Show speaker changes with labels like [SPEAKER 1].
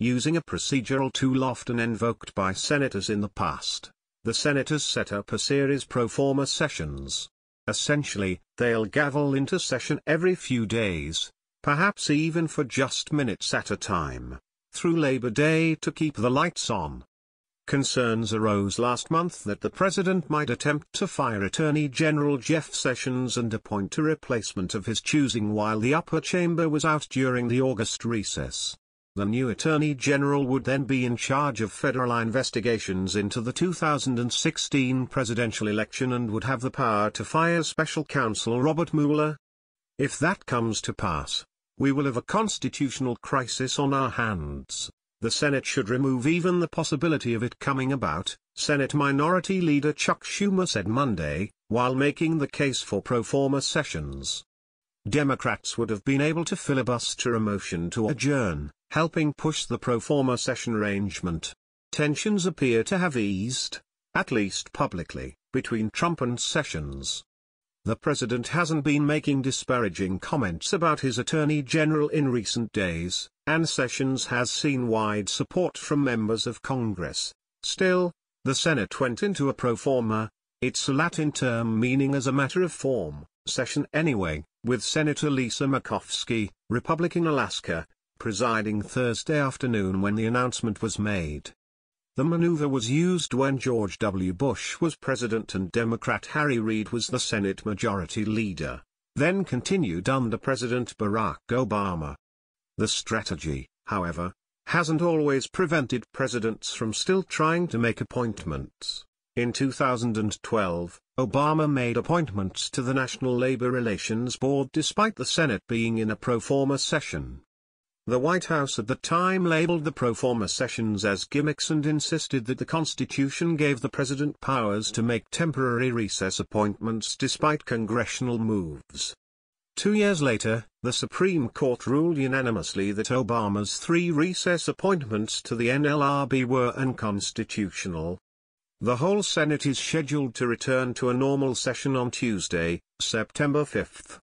[SPEAKER 1] using a procedural tool often invoked by senators in the past. The senators set up a series pro forma sessions. Essentially, they'll gavel into session every few days, perhaps even for just minutes at a time, through Labor Day to keep the lights on. Concerns arose last month that the president might attempt to fire Attorney General Jeff Sessions and appoint a replacement of his choosing while the upper chamber was out during the August recess. The new Attorney General would then be in charge of federal investigations into the 2016 presidential election and would have the power to fire special counsel Robert Mueller. If that comes to pass, we will have a constitutional crisis on our hands. The Senate should remove even the possibility of it coming about, Senate Minority Leader Chuck Schumer said Monday, while making the case for pro forma sessions. Democrats would have been able to filibuster a motion to adjourn, helping push the pro forma session arrangement. Tensions appear to have eased, at least publicly, between Trump and Sessions. The president hasn't been making disparaging comments about his attorney general in recent days, and Sessions has seen wide support from members of Congress. Still, the Senate went into a pro forma, its a Latin term meaning as a matter of form, session anyway, with Senator Lisa Murkowski, Republican Alaska, presiding Thursday afternoon when the announcement was made. The maneuver was used when George W. Bush was president and Democrat Harry Reid was the Senate Majority Leader, then continued under President Barack Obama. The strategy, however, hasn't always prevented presidents from still trying to make appointments. In 2012, Obama made appointments to the National Labor Relations Board despite the Senate being in a pro forma session. The White House at the time labeled the pro forma sessions as gimmicks and insisted that the Constitution gave the president powers to make temporary recess appointments despite congressional moves. Two years later, the Supreme Court ruled unanimously that Obama's three recess appointments to the NLRB were unconstitutional, the whole Senate is scheduled to return to a normal session on Tuesday, September 5.